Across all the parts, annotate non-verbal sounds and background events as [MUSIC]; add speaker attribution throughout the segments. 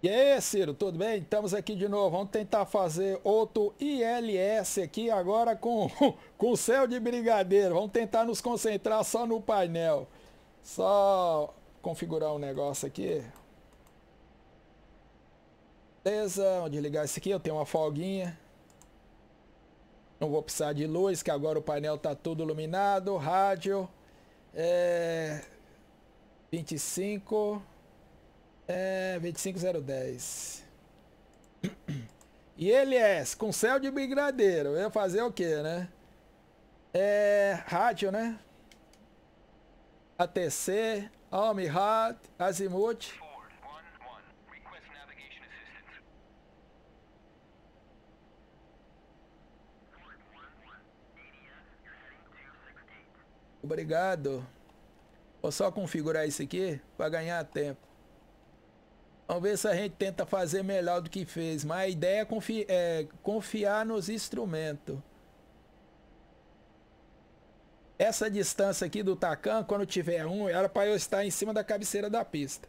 Speaker 1: E aí, Ciro, tudo bem? Estamos aqui de novo. Vamos tentar fazer outro ILS aqui agora com, [LAUGHS] com céu de brigadeiro. Vamos tentar nos concentrar só no painel. Só configurar o um negócio aqui. Beleza, onde desligar isso aqui. Eu tenho uma folguinha. Não vou precisar de luz, que agora o painel está tudo iluminado. Rádio. É... 25... 25010. É, e ele é com céu de brigadeiro. Eu ia fazer o quê, né? É, rádio, né? ATC, Army Hat, Azimuth. Obrigado. Vou só configurar isso aqui para ganhar tempo. Vamos ver se a gente tenta fazer melhor do que fez. Mas a ideia é, confi é confiar nos instrumentos. Essa distância aqui do Takan, quando tiver um, era para eu estar em cima da cabeceira da pista.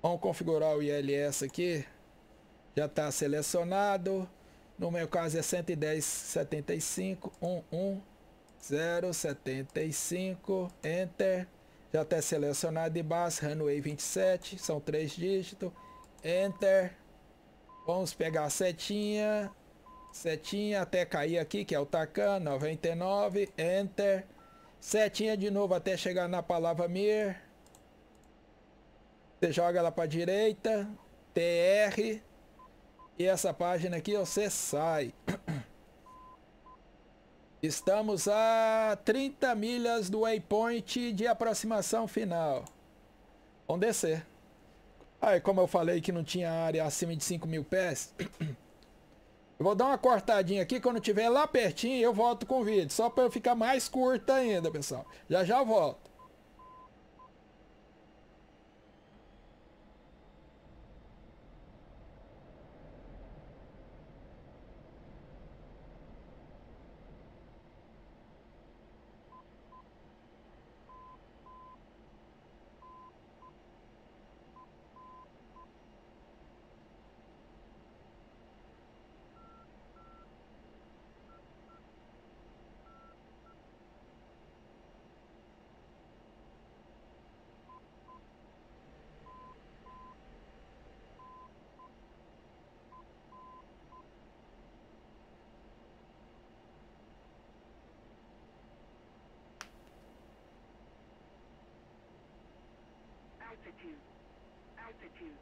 Speaker 1: Vamos configurar o ILS aqui. Já está selecionado. No meu caso é 110, 75, 11, 0, 75, Enter. Já até selecionado de base, runway 27, são três dígitos. Enter. Vamos pegar a setinha, setinha até cair aqui, que é o Takan, 99, Enter. Setinha de novo até chegar na palavra Mir. Você joga ela para direita, TR. E essa página aqui você sai. Estamos a 30 milhas do waypoint de aproximação final. Vamos descer. Aí, como eu falei que não tinha área acima de 5 mil pés, [CLEARS THROAT] eu vou dar uma cortadinha aqui. Quando tiver lá pertinho, eu volto com o vídeo. Só para eu ficar mais curta ainda, pessoal. Já já volto. altitude, altitude.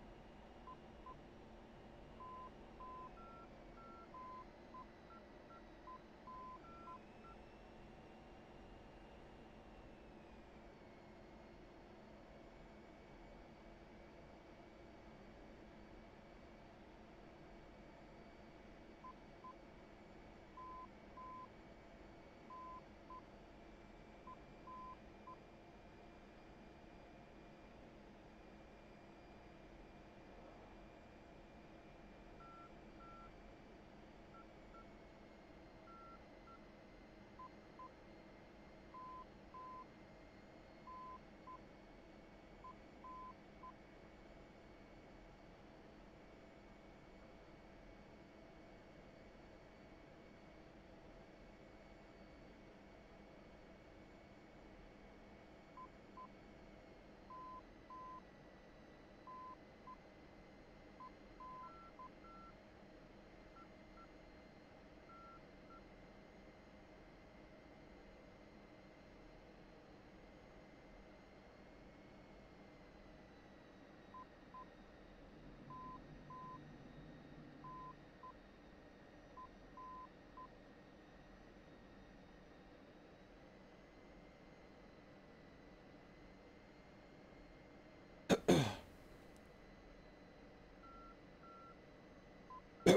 Speaker 1: [COUGHS]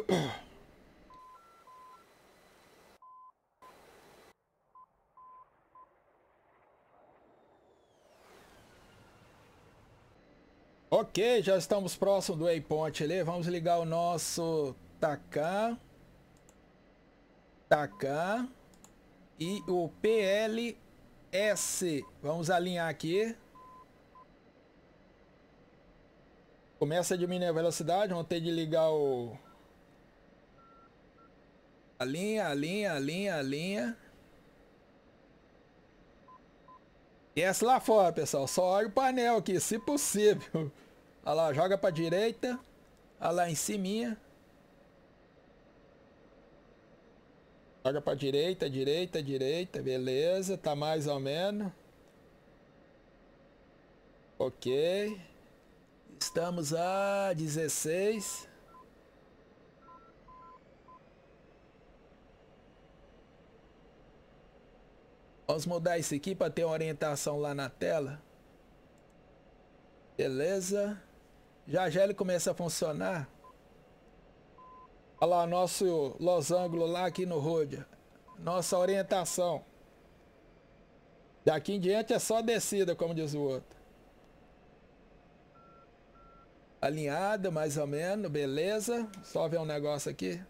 Speaker 1: Ok, já estamos próximo do waypoint ali. Vamos ligar o nosso Taká, Taká E o PLS. Vamos alinhar aqui. Começa a diminuir a velocidade. Vamos ter de ligar o a linha a linha a essa a Desce lá fora, pessoal. Só olha o painel aqui, se possível. [LAUGHS] Olha lá, joga pra direita. Olha lá em cima. Joga pra direita, direita, direita. Beleza, tá mais ou menos. Ok. Estamos a 16. Vamos mudar isso aqui para ter uma orientação lá na tela. Beleza. Já já ele começa a funcionar. Olha lá o nosso losango lá aqui no Rodia. Nossa orientação. Daqui em diante é só descida, como diz o outro. Alinhada, mais ou menos, beleza. Só ver um negócio aqui.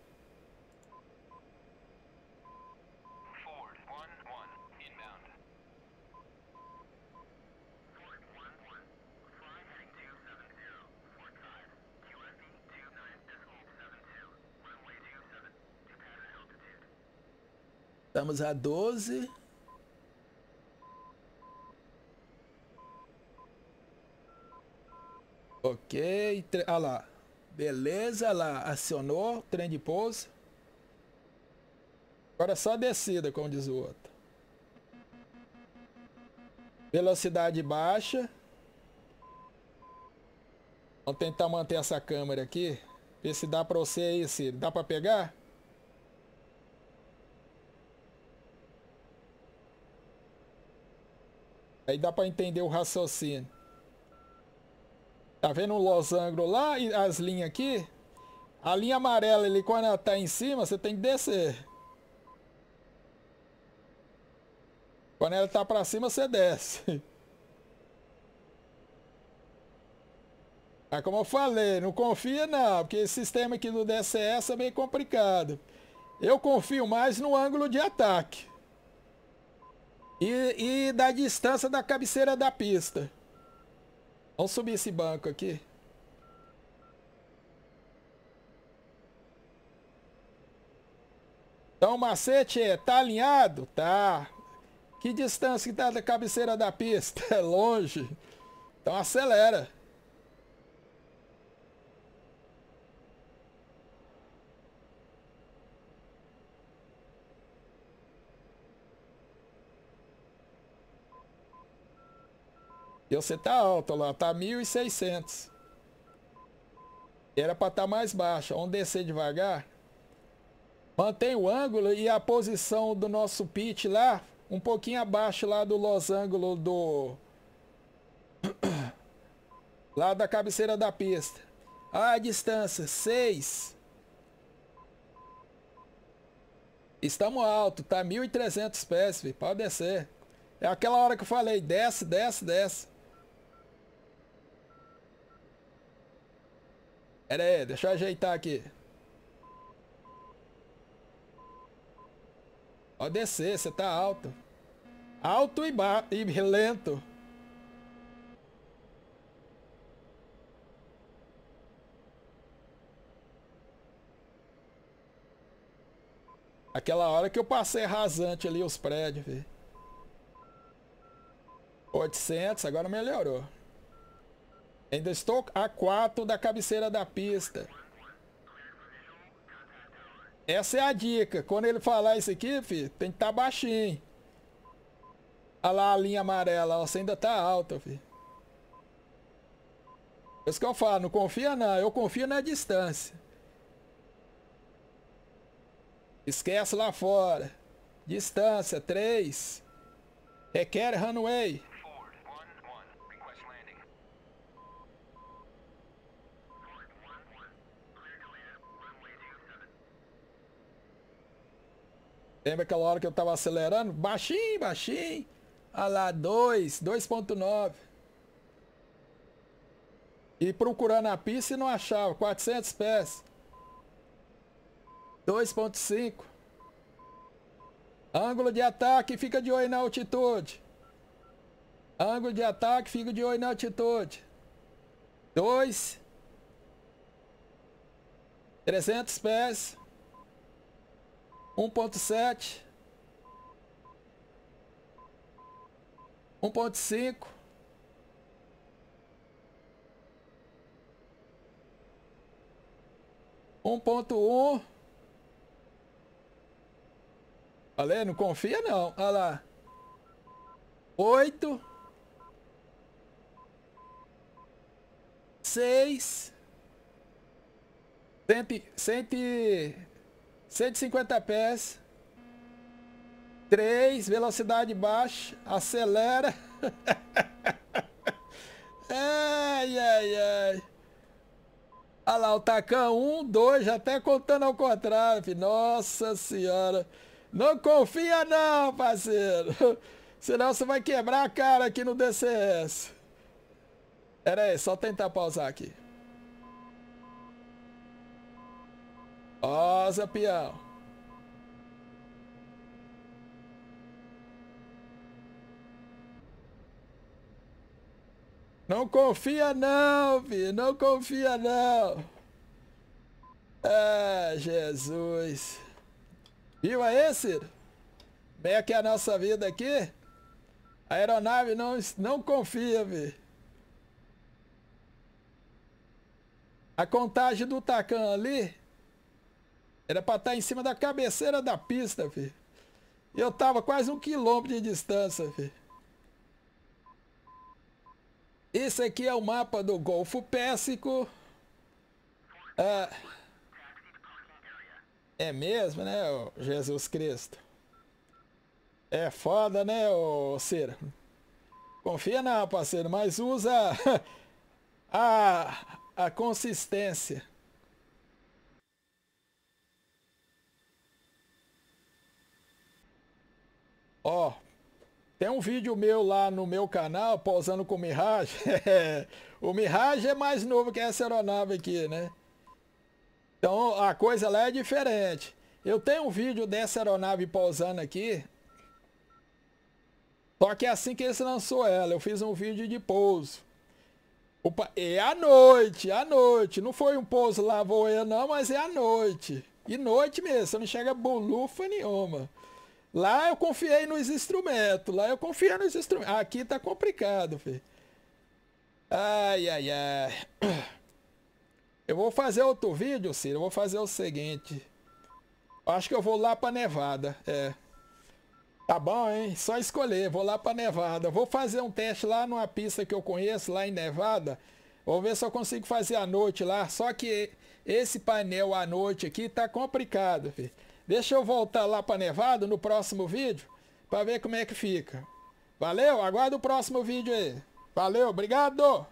Speaker 1: Estamos a 12. Ok, olha ah lá. Beleza, lá, acionou, trem de pouso. Agora só descida, como diz o outro. Velocidade baixa. Vamos tentar manter essa câmera aqui. Ver se dá pra você aí, se Dá pra pegar? Aí dá para entender o raciocínio. Tá vendo o losango lá e as linhas aqui? A linha amarela, ele quando ela tá em cima, você tem que descer. Quando ela tá para cima, você desce. [LAUGHS] Mas como eu falei, não confia não, porque esse sistema aqui do DCS é meio complicado. Eu confio mais no ângulo de ataque. E, e da distância da cabeceira da pista. Vamos subir esse banco aqui. Então macete é, tá alinhado? Tá. Que distância que tá da cabeceira da pista? [LAUGHS] É longe. Então acelera. E você tá alto lá, tá 1.600. Era para estar tá mais baixo, Vamos descer devagar. Mantém o ângulo e a posição do nosso pitch lá, um pouquinho abaixo lá do losango do... [COUGHS] Lá da cabeceira da pista. A distância, 6. Estamos alto, tá 1.300 pés, pode descer. É aquela hora que eu falei, desce, desce, desce. Pera aí, deixa eu ajeitar aqui. Pode descer, você tá alto. Alto e, ba e lento. Aquela hora que eu passei rasante ali os prédios, 800, agora melhorou. Ainda estou a 4 da cabeceira da pista. Essa é a dica. Quando ele falar isso aqui, filho, tem que estar tá baixinho. Olha lá a linha amarela. você ainda está alta, filho. É isso que eu falo. Não confia, não. Eu confio na distância. Esquece lá fora. Distância, 3. Requer runway. Lembra aquela hora que eu tava acelerando? Baixinho, baixinho. Olha lá, 2, 2.9. E procurando a pista e não achava. 400 pés. 2.5. Ângulo de ataque, fica de olho na altitude. Ângulo de ataque, fica de olho na altitude. 2. 300 pés um ponto 1.1 Olha não confia não. Olha lá. 8 6 cento, cento, 150 pés. 3, velocidade baixa, acelera. [LAUGHS] ai, ai, ai. Olha lá, o Tacão, 1, 2, até contando ao contrário, filho. Nossa senhora. Não confia não, parceiro. [LAUGHS] Senão você vai quebrar a cara aqui no DCS. Pera aí, só tentar pausar aqui. Ó, Zapião. Não confia não, vi, não confia não. Ah, Jesus. Viu aí, Ciro? Bem aqui a nossa vida aqui. A aeronave não, não confia, vi. A contagem do Tacan ali era pra estar tá em cima da cabeceira da pista, filho. eu tava quase um quilômetro de distância, filho. Esse aqui é o mapa do Golfo Pérsico. Ah, é mesmo, né, Jesus Cristo? É foda, né, ô Ciro? Confia não, parceiro, mas usa [LAUGHS] a, a consistência. Ó, tem um vídeo meu lá no meu canal, pausando com o Mirage. [LAUGHS] o Mirage é mais novo que essa aeronave aqui, né? Então a coisa lá é diferente. Eu tenho um vídeo dessa aeronave pausando aqui. Só que é assim que eles lançou ela, eu fiz um vídeo de pouso. Opa, é à noite, à noite. Não foi um pouso lá voando não, mas é à noite. E noite mesmo, você não chega bolufa nenhuma. Lá eu confiei nos instrumentos, lá eu confiei nos instrumentos. Aqui tá complicado, filho. Ai, ai, ai. [CLEARS THROAT] Eu vou fazer outro vídeo, Ciro. Eu vou fazer o seguinte. Acho que eu vou lá pra Nevada. É. Tá bom, hein? Só escolher. Vou lá pra Nevada. Vou fazer um teste lá numa pista que eu conheço, lá em Nevada. Vou ver se eu consigo fazer à noite lá. Só que esse painel à noite aqui tá complicado, filho. Deixa eu voltar lá para Nevado no próximo vídeo para ver como é que fica. Valeu, aguardo o próximo vídeo aí. Valeu, obrigado!